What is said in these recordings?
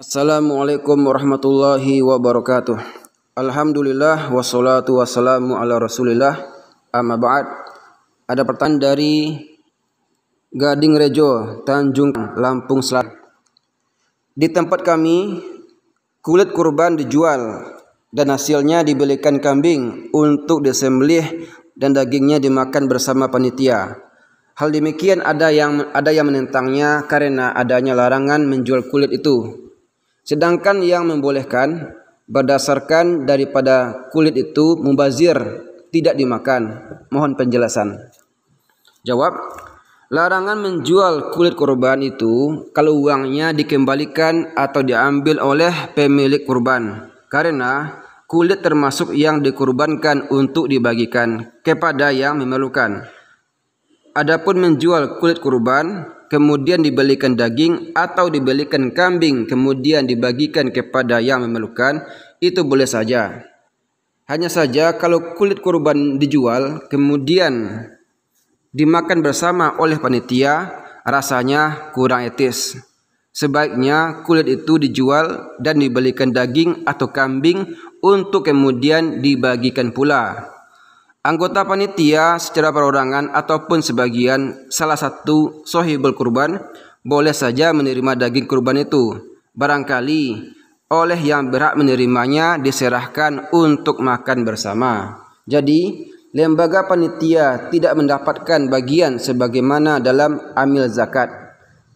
Assalamualaikum warahmatullahi wabarakatuh. Alhamdulillah wassalatu wassalamu ala Rasulillah. Amma ba'd. Ada pertanyaan dari Gading Rejo, Tanjung Lampung Selatan. Di tempat kami kulit kurban dijual dan hasilnya dibelikan kambing untuk disembelih dan dagingnya dimakan bersama panitia. Hal demikian ada yang ada yang menentangnya karena adanya larangan menjual kulit itu Sedangkan yang membolehkan berdasarkan daripada kulit itu mubazir tidak dimakan. Mohon penjelasan. Jawab, larangan menjual kulit kurban itu kalau uangnya dikembalikan atau diambil oleh pemilik kurban karena kulit termasuk yang dikurbankan untuk dibagikan kepada yang memerlukan. Adapun menjual kulit kurban kemudian dibelikan daging atau dibelikan kambing kemudian dibagikan kepada yang memerlukan itu boleh saja. Hanya saja kalau kulit kurban dijual kemudian dimakan bersama oleh panitia rasanya kurang etis. Sebaiknya kulit itu dijual dan dibelikan daging atau kambing untuk kemudian dibagikan pula. Anggota panitia secara perorangan ataupun sebagian salah satu sohibul kurban boleh saja menerima daging kurban itu. Barangkali oleh yang berhak menerimanya diserahkan untuk makan bersama. Jadi, lembaga panitia tidak mendapatkan bagian sebagaimana dalam amil zakat.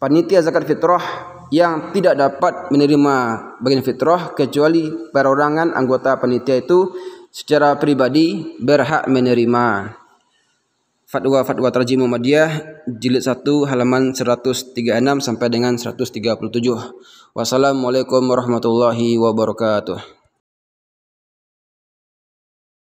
Panitia zakat fitrah yang tidak dapat menerima bagian fitrah kecuali perorangan anggota panitia itu secara pribadi berhak menerima. Fatwa-fatwa terjemah Muhammadiyah jilid 1 halaman 136 sampai dengan 137. Wassalamualaikum warahmatullahi wabarakatuh.